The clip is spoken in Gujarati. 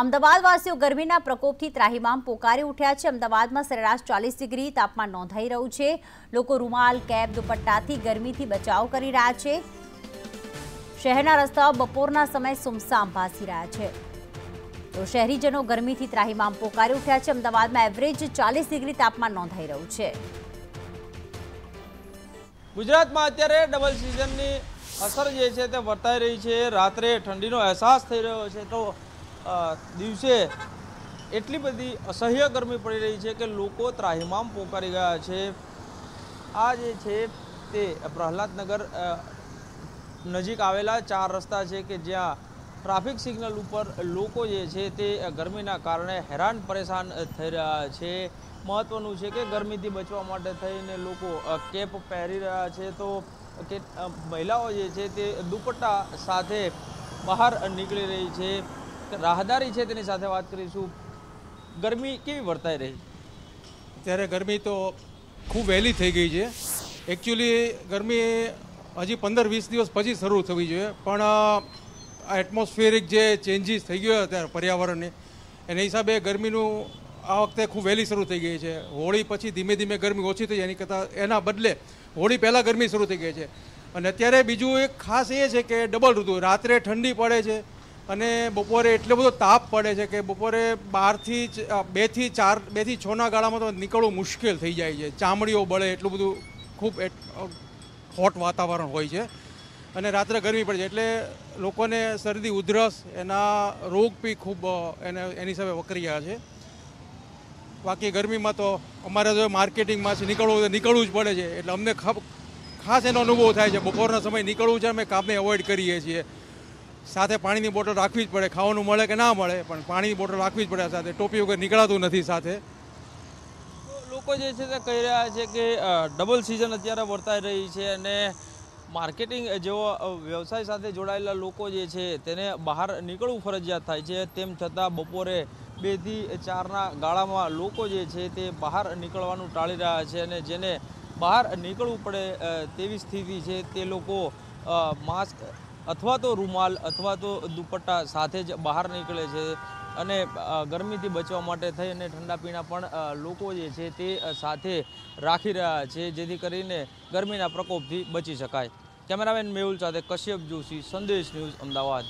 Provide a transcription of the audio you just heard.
અમદાવાદવાસીઓ ગરમીના પ્રકોપથી ત્રાહીમામ પોકારી ઉઠ્યા છે અમદાવાદમાં સરેરાશ ચાલીસ ડિગ્રી તાપમાન નોંધાઈ રહ્યું છે લોકો રૂમાલ કેબ દુપટ્ટાથી ગરમીથી બચાવ કરી રહ્યા છે શહેરના રસ્તાઓ બપોરના સમય સુમસામ ભાસી રહ્યા છે તો શહેરીજનો ગરમીથી ત્રાહીમામ પોકારી ઉઠ્યા છે અમદાવાદમાં એવરેજ ચાલીસ ડિગ્રી તાપમાન નોંધાઈ રહ્યું છે ગુજરાતમાં અત્યારે ડબલ સિઝનની અસર જે છે તે વર્તાઈ રહી છે રાત્રે ઠંડીનો અહેસાસ થઈ રહ્યો છે તો દિવસે એટલી બધી અસહ્ય ગરમી પડી રહી છે કે લોકો ત્રાહિમામ પોકારી ગયા છે આ જે છે તે પ્રહલાદનગર નજીક આવેલા ચાર રસ્તા છે કે જ્યાં ટ્રાફિક સિગ્નલ ઉપર લોકો જે છે તે ગરમીના કારણે હેરાન પરેશાન થઈ રહ્યા છે મહત્ત્વનું છે કે ગરમીથી બચવા માટે થઈને લોકો કેપ પહેરી રહ્યા છે તો કે મહિલાઓ જે છે તે દુપટ્ટા સાથે બહાર નીકળી રહી છે રાહદારી છે તેની સાથે વાત કરીશું ગરમી કેવી વર્તાઈ રહી અત્યારે ગરમી તો ખૂબ વહેલી થઈ ગઈ છે એકચ્યુઅલી ગરમી હજી પંદર વીસ દિવસ પછી શરૂ થવી જોઈએ પણ આ એટમોસ્ફિયરિક જે ચેન્જીસ થઈ ગયો અત્યારે પર્યાવરણને એના હિસાબે ગરમીનું આ વખતે ખૂબ વહેલી શરૂ થઈ ગઈ છે હોળી પછી ધીમે ધીમે ગરમી ઓછી થઈ એની કરતાં એના બદલે હોળી પહેલાં ગરમી શરૂ થઈ ગઈ છે અને અત્યારે બીજું એક ખાસ એ છે કે ડબલ ઋતુ રાત્રે ઠંડી પડે છે અને બપોરે એટલો બધો તાપ પડે છે કે બપોરે બારથી બેથી ચાર બેથી છના ગાળામાં તો નીકળવું મુશ્કેલ થઈ જાય છે ચામડીઓ બળે એટલું બધું ખૂબ હોટ વાતાવરણ હોય છે અને રાત્રે ગરમી પડે છે એટલે લોકોને શરદી ઉધરસ એના રોગ બી ખૂબ એને એની સામે વકરી રહ્યા છે બાકી ગરમીમાં તો અમારે જો માર્કેટિંગમાં છે નીકળવું નીકળવું જ પડે છે એટલે અમને ખાસ એનો અનુભવ થાય છે બપોરના સમય નીકળવું છે અમે કામને અવોઇડ કરીએ છીએ સાથે પાણીની બોટલ રાખવી જ પડે ખાવાનું મળે કે ના મળે પણ પાણીની બોટલ રાખવી જ પડે સાથે ટોપી વગર નીકળાતું નથી સાથે લોકો જે છે તે કહી રહ્યા છે કે ડબલ સિઝન અત્યારે વર્તાઈ રહી છે અને માર્કેટિંગ જેવો વ્યવસાય સાથે જોડાયેલા લોકો જે છે તેને બહાર નીકળવું ફરજિયાત થાય છે તેમ છતાં બપોરે બેથી ચારના ગાળામાં લોકો જે છે તે બહાર નીકળવાનું ટાળી રહ્યા છે અને જેને બહાર નીકળવું પડે તેવી સ્થિતિ છે તે લોકો માસ્ક અથવા તો રૂમાલ અથવા તો દુપટ્ટા સાથે જ બહાર નીકળે છે અને ગરમીથી બચવા માટે થઈ અને ઠંડા પીણા પણ લોકો જે છે તે સાથે રાખી રહ્યા છે જેથી કરીને ગરમીના પ્રકોપથી બચી શકાય કેમેરામેન મેહુલ સાથે કશ્યપ જોશી સંદેશ ન્યૂઝ અમદાવાદ